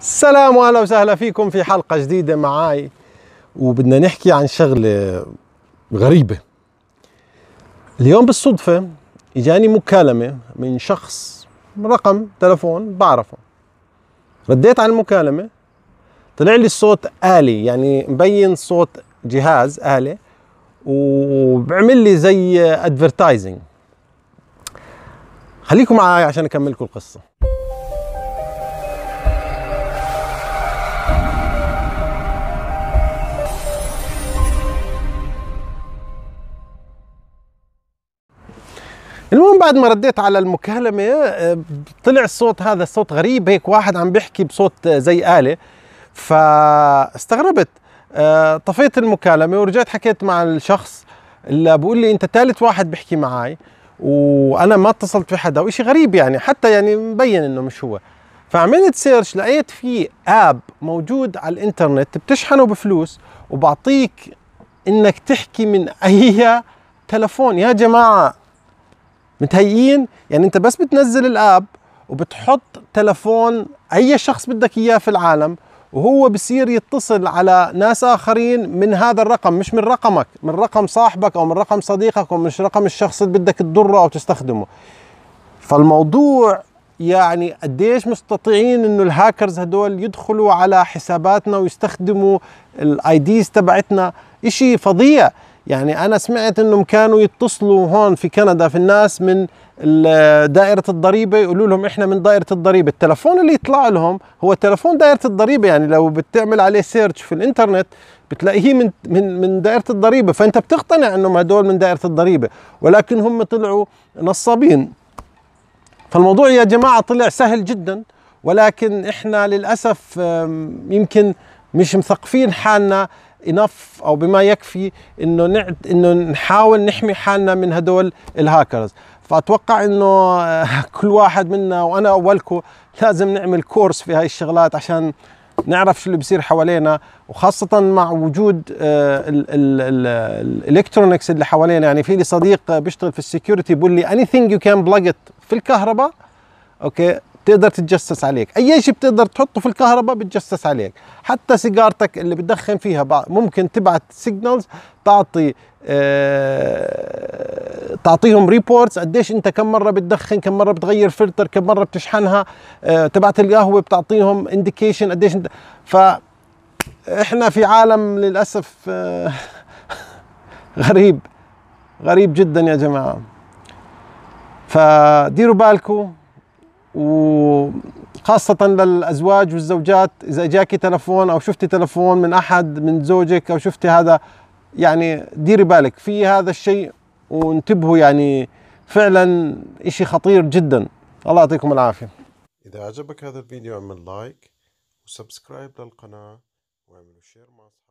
السلام واهلا وسهلا فيكم في حلقه جديده معاي وبدنا نحكي عن شغله غريبه اليوم بالصدفه اجاني مكالمه من شخص رقم تلفون بعرفه رديت على المكالمه طلع لي الصوت آلي يعني مبين صوت جهاز آلي وبعمل لي زي ادفرتايزنج خليكم معي عشان لكم القصه المهم بعد ما رديت على المكالمه آه، طلع الصوت هذا الصوت غريب هيك واحد عم بيحكي بصوت آه، زي اله فاستغربت آه، طفيت المكالمه ورجعت حكيت مع الشخص اللي بقول لي انت ثالث واحد بيحكي معي وانا ما اتصلت في حدا وإشي غريب يعني حتى يعني مبين انه مش هو فعملت سيرش لقيت في اب موجود على الانترنت بتشحنه بفلوس وبعطيك انك تحكي من اي تلفون يا جماعه متهيئين يعني انت بس بتنزل الاب وبتحط تلفون اي شخص بدك اياه في العالم وهو بصير يتصل على ناس اخرين من هذا الرقم مش من رقمك من رقم صاحبك او من رقم صديقك او مش رقم الشخص اللي بدك تضره او تستخدمه فالموضوع يعني قديش مستطيعين انه الهاكرز هدول يدخلوا على حساباتنا ويستخدموا الايديز تبعتنا اشي فظيع يعني انا سمعت انهم كانوا يتصلوا هون في كندا في الناس من دائرة الضريبة يقولوا لهم احنا من دائرة الضريبة التلفون اللي يطلع لهم هو تلفون دائرة الضريبة يعني لو بتعمل عليه سيرش في الانترنت بتلاقيه من من من دائرة الضريبة فانت بتقتنع انهم هدول من دائرة الضريبة ولكن هم طلعوا نصابين فالموضوع يا جماعة طلع سهل جدا ولكن احنا للأسف يمكن مش مثقفين حالنا انف او بما يكفي انه نعد انه نحاول نحمي حالنا من هدول الهاكرز فاتوقع انه كل واحد منا وانا اولكم لازم نعمل كورس في هاي الشغلات عشان نعرف شو اللي بصير حوالينا وخاصة مع وجود آه، الالكترونكس اللي حوالينا يعني في لي صديق بيشتغل في السكيورتي بيقول لي اني ثينج يو كان بلاج في الكهرباء اوكي تقدر تتجسس عليك اي شيء بتقدر تحطه في الكهرباء بتجسس عليك حتى سيجارتك اللي بتدخن فيها ممكن تبعت سيجنالز تعطي أه تعطيهم ريبورتس قديش انت كم مره بتدخن كم مره بتغير فلتر كم مره بتشحنها أه تبعت القهوه بتعطيهم انديكيشن قديش انت ف احنا في عالم للاسف أه غريب غريب جدا يا جماعه فديروا بالكم وخاصة للأزواج والزوجات إذا جاك تلفون أو شفتي تلفون من أحد من زوجك أو شفتي هذا يعني ديري بالك في هذا الشيء وانتبهوا يعني فعلا إشي خطير جدا الله يعطيكم العافية إذا أعجبك هذا الفيديو اعمل لايك وسبسكرايب للقناة واعملوا شير مع